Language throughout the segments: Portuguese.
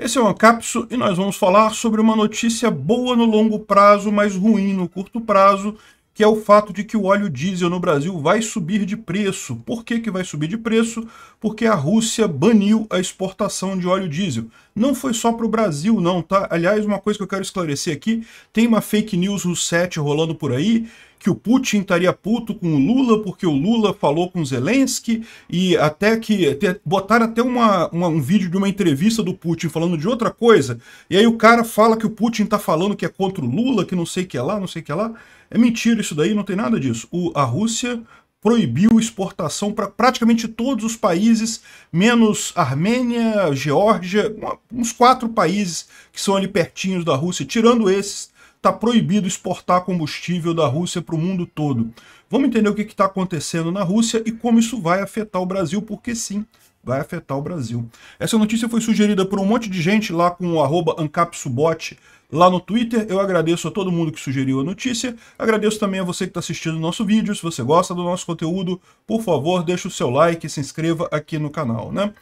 Esse é o Ancapso e nós vamos falar sobre uma notícia boa no longo prazo, mas ruim no curto prazo, que é o fato de que o óleo diesel no Brasil vai subir de preço. Por que, que vai subir de preço? Porque a Rússia baniu a exportação de óleo diesel. Não foi só para o Brasil, não, tá? Aliás, uma coisa que eu quero esclarecer aqui, tem uma fake news Russete rolando por aí, que o Putin estaria puto com o Lula porque o Lula falou com Zelensky e até que te, botaram até uma, uma, um vídeo de uma entrevista do Putin falando de outra coisa. E aí o cara fala que o Putin está falando que é contra o Lula, que não sei o que é lá, não sei o que é lá. É mentira isso daí, não tem nada disso. O, a Rússia proibiu exportação para praticamente todos os países, menos Armênia, Geórgia, uma, uns quatro países que são ali pertinhos da Rússia, tirando esses, Está proibido exportar combustível da Rússia para o mundo todo. Vamos entender o que está acontecendo na Rússia e como isso vai afetar o Brasil, porque sim, vai afetar o Brasil. Essa notícia foi sugerida por um monte de gente lá com o arroba ancapsubot lá no Twitter. Eu agradeço a todo mundo que sugeriu a notícia. Agradeço também a você que está assistindo o nosso vídeo. Se você gosta do nosso conteúdo, por favor, deixa o seu like e se inscreva aqui no canal, né?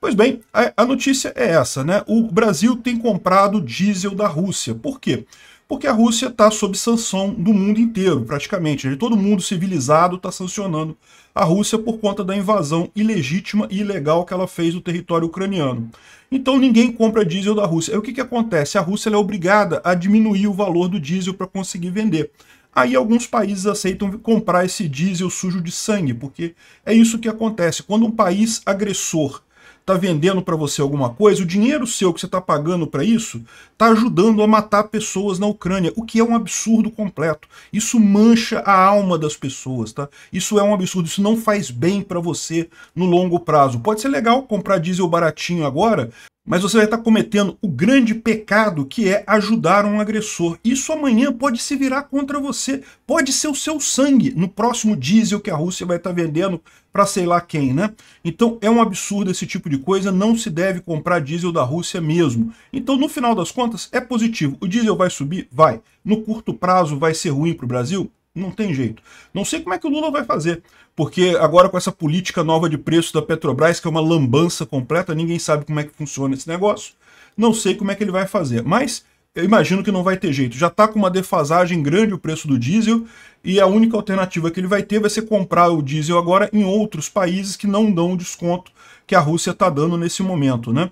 Pois bem, a notícia é essa, né? O Brasil tem comprado diesel da Rússia. Por quê? porque a Rússia está sob sanção do mundo inteiro, praticamente. Todo mundo civilizado está sancionando a Rússia por conta da invasão ilegítima e ilegal que ela fez do território ucraniano. Então ninguém compra diesel da Rússia. Aí o que, que acontece? A Rússia é obrigada a diminuir o valor do diesel para conseguir vender. Aí alguns países aceitam comprar esse diesel sujo de sangue, porque é isso que acontece. Quando um país agressor está vendendo para você alguma coisa, o dinheiro seu que você está pagando para isso está ajudando a matar pessoas na Ucrânia, o que é um absurdo completo. Isso mancha a alma das pessoas, tá? Isso é um absurdo, isso não faz bem para você no longo prazo. Pode ser legal comprar diesel baratinho agora, mas você vai estar cometendo o grande pecado que é ajudar um agressor. Isso amanhã pode se virar contra você, pode ser o seu sangue no próximo diesel que a Rússia vai estar vendendo para sei lá quem, né? Então é um absurdo esse tipo de coisa, não se deve comprar diesel da Rússia mesmo. Então no final das contas é positivo, o diesel vai subir? Vai. No curto prazo vai ser ruim para o Brasil? Não tem jeito. Não sei como é que o Lula vai fazer, porque agora com essa política nova de preço da Petrobras, que é uma lambança completa, ninguém sabe como é que funciona esse negócio. Não sei como é que ele vai fazer, mas eu imagino que não vai ter jeito. Já está com uma defasagem grande o preço do diesel e a única alternativa que ele vai ter vai ser comprar o diesel agora em outros países que não dão o desconto que a Rússia está dando nesse momento, né?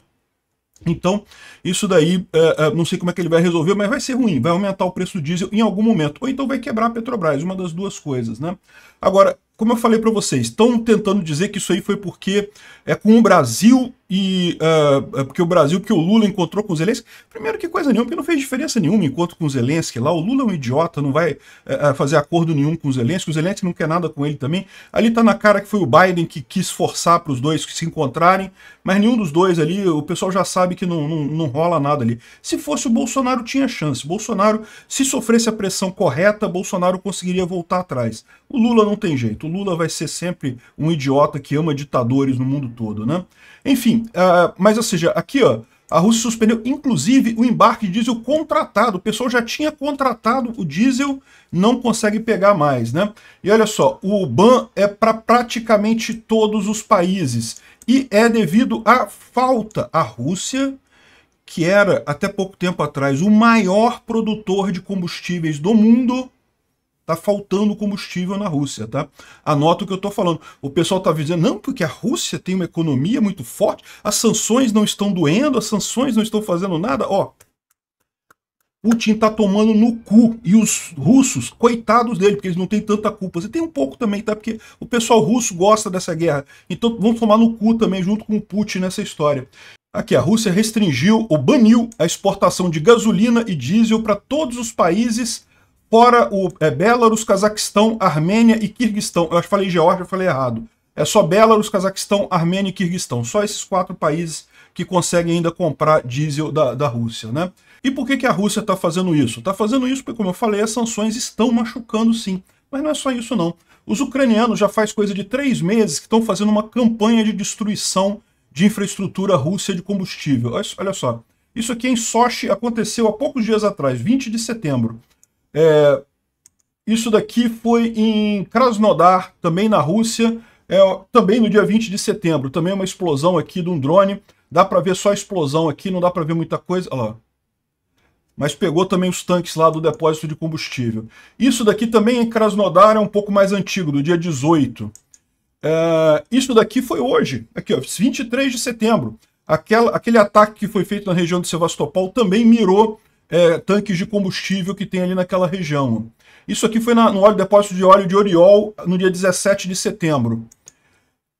Então, isso daí, é, é, não sei como é que ele vai resolver, mas vai ser ruim, vai aumentar o preço do diesel em algum momento. Ou então vai quebrar a Petrobras, uma das duas coisas, né? Agora, como eu falei para vocês, estão tentando dizer que isso aí foi porque é com o Brasil e uh, porque o Brasil, porque o Lula encontrou com o Zelensky. Primeiro, que coisa nenhuma, porque não fez diferença nenhuma encontro com o Zelensky lá. O Lula é um idiota, não vai uh, fazer acordo nenhum com o Zelensky. O Zelensky não quer nada com ele também. Ali tá na cara que foi o Biden que quis forçar para os dois se encontrarem, mas nenhum dos dois ali, o pessoal já sabe que não, não, não rola nada ali. Se fosse o Bolsonaro, tinha chance. Bolsonaro, se sofresse a pressão correta, Bolsonaro conseguiria voltar atrás. O Lula não tem jeito. O Lula vai ser sempre um idiota que ama ditadores no mundo todo, né? Enfim, uh, mas ou seja, aqui ó, a Rússia suspendeu inclusive o embarque de diesel contratado. O pessoal já tinha contratado o diesel, não consegue pegar mais, né? E olha só, o ban é para praticamente todos os países e é devido à falta à Rússia que era até pouco tempo atrás o maior produtor de combustíveis do mundo, Tá faltando combustível na Rússia, tá? Anota o que eu tô falando. O pessoal tá dizendo, não, porque a Rússia tem uma economia muito forte, as sanções não estão doendo, as sanções não estão fazendo nada. Ó, Putin tá tomando no cu. E os russos, coitados dele, porque eles não têm tanta culpa. Você tem um pouco também, tá? Porque o pessoal russo gosta dessa guerra. Então vão tomar no cu também, junto com o Putin nessa história. Aqui, a Rússia restringiu ou baniu a exportação de gasolina e diesel para todos os países fora o é, Belarus, Cazaquistão, Armênia e Kirguistão. Eu acho que falei Geórgia, falei errado. É só Belarus, Cazaquistão, Armênia e Kirguistão. Só esses quatro países que conseguem ainda comprar diesel da, da Rússia, né? E por que, que a Rússia está fazendo isso? Está fazendo isso porque, como eu falei, as sanções estão machucando sim. Mas não é só isso não. Os ucranianos já faz coisa de três meses que estão fazendo uma campanha de destruição de infraestrutura russa de combustível. Olha só, isso aqui em Sochi aconteceu há poucos dias atrás, 20 de setembro. É, isso daqui foi em Krasnodar, também na Rússia, é, também no dia 20 de setembro. Também é uma explosão aqui de um drone. Dá para ver só a explosão aqui, não dá para ver muita coisa. Olha lá. Mas pegou também os tanques lá do depósito de combustível. Isso daqui também em Krasnodar é um pouco mais antigo, do dia 18. É, isso daqui foi hoje, aqui, ó, 23 de setembro. Aquela, aquele ataque que foi feito na região de Sevastopol também mirou é, tanques de combustível que tem ali naquela região. Isso aqui foi na, no óleo depósito de óleo de Oriol no dia 17 de setembro.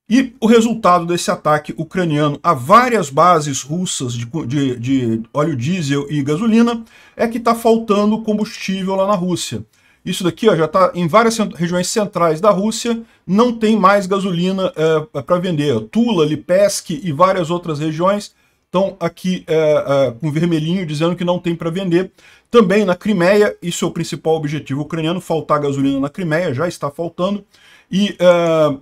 E o resultado desse ataque ucraniano a várias bases russas de, de, de óleo diesel e gasolina é que está faltando combustível lá na Rússia. Isso daqui ó, já está em várias regiões centrais da Rússia, não tem mais gasolina é, para vender. Tula, Lipetsk e várias outras regiões então, aqui é, é, com vermelhinho dizendo que não tem para vender. Também na Crimeia, isso é o principal objetivo ucraniano, faltar gasolina na Crimeia, já está faltando. E é,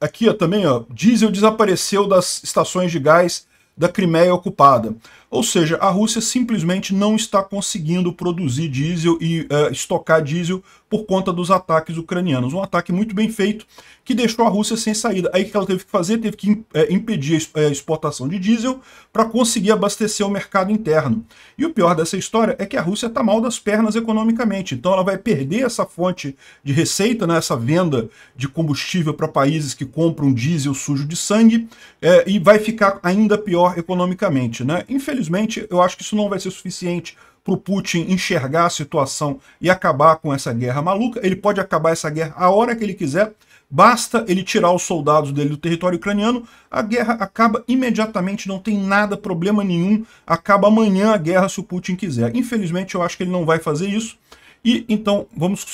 aqui ó, também, ó, diesel desapareceu das estações de gás da Crimeia ocupada. Ou seja, a Rússia simplesmente não está conseguindo produzir diesel e é, estocar diesel por conta dos ataques ucranianos. Um ataque muito bem feito que deixou a Rússia sem saída. Aí o que ela teve que fazer? Teve que é, impedir a é, exportação de diesel para conseguir abastecer o mercado interno. E o pior dessa história é que a Rússia está mal das pernas economicamente. Então ela vai perder essa fonte de receita, né, essa venda de combustível para países que compram diesel sujo de sangue é, e vai ficar ainda pior economicamente. Né? Infelizmente, eu acho que isso não vai ser suficiente para o Putin enxergar a situação e acabar com essa guerra maluca. Ele pode acabar essa guerra a hora que ele quiser, basta ele tirar os soldados dele do território ucraniano, a guerra acaba imediatamente, não tem nada, problema nenhum, acaba amanhã a guerra se o Putin quiser. Infelizmente eu acho que ele não vai fazer isso, e então vamos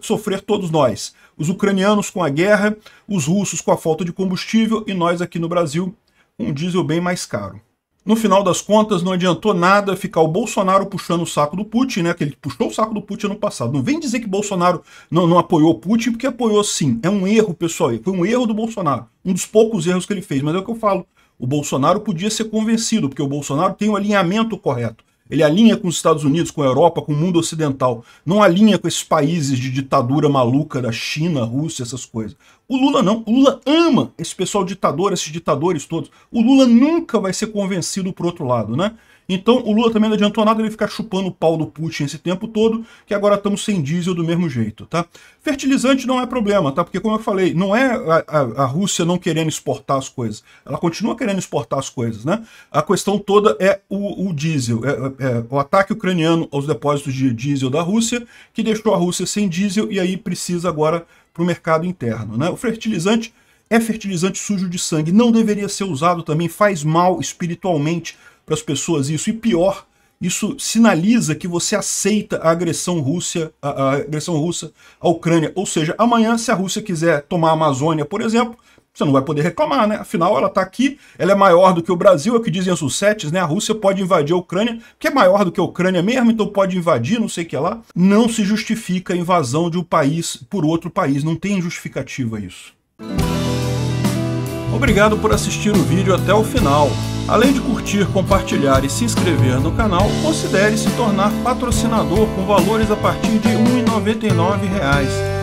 sofrer todos nós. Os ucranianos com a guerra, os russos com a falta de combustível e nós aqui no Brasil um diesel bem mais caro. No final das contas, não adiantou nada ficar o Bolsonaro puxando o saco do Putin, né? Que ele puxou o saco do Putin ano passado. Não vem dizer que Bolsonaro não, não apoiou o Putin, porque apoiou sim. É um erro, pessoal. Foi um erro do Bolsonaro. Um dos poucos erros que ele fez. Mas é o que eu falo. O Bolsonaro podia ser convencido, porque o Bolsonaro tem o um alinhamento correto. Ele alinha com os Estados Unidos, com a Europa, com o mundo ocidental. Não alinha com esses países de ditadura maluca da China, Rússia, essas coisas. O Lula não. O Lula ama esse pessoal ditador, esses ditadores todos. O Lula nunca vai ser convencido pro outro lado, né? Então o Lula também não adiantou nada ele ficar chupando o pau do Putin esse tempo todo, que agora estamos sem diesel do mesmo jeito, tá? Fertilizante não é problema, tá? Porque como eu falei, não é a, a, a Rússia não querendo exportar as coisas. Ela continua querendo exportar as coisas, né? A questão toda é o, o diesel, é, é, é o ataque ucraniano aos depósitos de diesel da Rússia, que deixou a Rússia sem diesel e aí precisa agora para o mercado interno. Né? O fertilizante é fertilizante sujo de sangue, não deveria ser usado também, faz mal espiritualmente para as pessoas isso, e pior, isso sinaliza que você aceita a agressão, Rússia, a, a agressão russa à Ucrânia. Ou seja, amanhã, se a Rússia quiser tomar a Amazônia, por exemplo, você não vai poder reclamar, né? Afinal, ela está aqui, ela é maior do que o Brasil, é o que dizem os Susetes, né? A Rússia pode invadir a Ucrânia, que é maior do que a Ucrânia mesmo, então pode invadir, não sei o que lá. Não se justifica a invasão de um país por outro país, não tem justificativa isso. Obrigado por assistir o vídeo até o final. Além de curtir, compartilhar e se inscrever no canal, considere se tornar patrocinador com valores a partir de R$ 1,99